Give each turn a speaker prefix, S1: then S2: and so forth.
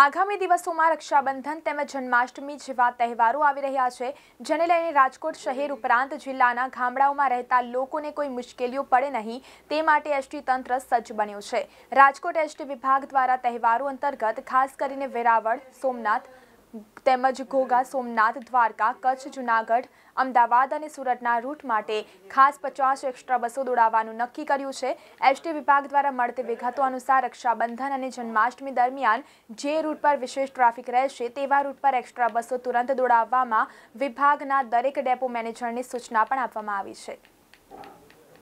S1: આગામી દિવસોમાં રક્ષાબંધન તેમજ જન્માષ્ટમી જેવા તહેવારો આવી રહ્યા છે જેને લઈને રાજકોટ શહેર ઉપરાંત જિલ્લાના ગામડાઓમાં રહેતા લોકોને કોઈ મુશ્કેલીઓ પડે નહીં તે માટે એસટી તંત્ર સજ્જ બન્યું છે રાજકોટ એસટી વિભાગ દ્વારા તહેવારો અંતર્ગત ખાસ કરીને વેરાવળ સોમનાથ તેમજ ઘોઘા સોમનાથ દ્વારકા કચ્છ જૂનાગઢ અમદાવાદ અને સુરતના રૂટ માટે ખાસ પચાસ એક્સ્ટ્રા બસો દોડાવવાનું નક્કી કર્યું છે એસટી વિભાગ દ્વારા મળતી વિગતો અનુસાર રક્ષાબંધન અને જન્માષ્ટમી દરમિયાન જે રૂટ પર વિશેષ ટ્રાફિક રહેશે તેવા રૂટ પર એક્સ્ટ્રા બસો તુરંત દોડાવવામાં વિભાગના દરેક ડેપો મેનેજરની સૂચના પણ આપવામાં આવી છે